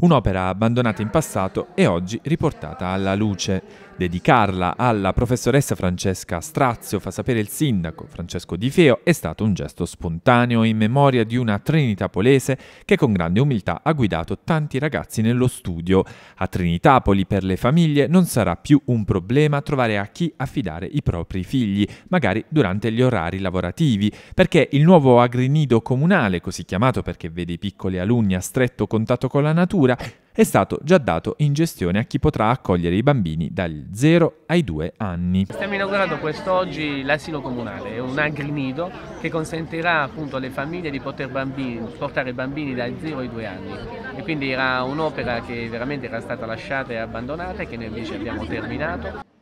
un'opera abbandonata in passato e oggi riportata alla luce. Dedicarla alla professoressa Francesca Strazio, fa sapere il sindaco Francesco Di Feo, è stato un gesto spontaneo in memoria di una Trinitapolese che con grande umiltà ha guidato tanti ragazzi nello studio. A Trinitapoli per le famiglie non sarà più un problema trovare a chi affidare i propri figli, magari durante gli orari lavorativi, perché il nuovo agrinido comunale, così chiamato perché vede i piccoli alunni a stretto contatto con la natura, è stato già dato in gestione a chi potrà accogliere i bambini dal 0 ai 2 anni. Stiamo inaugurando quest'oggi l'asilo comunale, è un agrinido che consentirà appunto alle famiglie di poter bambini, portare bambini dal 0 ai 2 anni e quindi era un'opera che veramente era stata lasciata e abbandonata e che noi invece abbiamo terminato.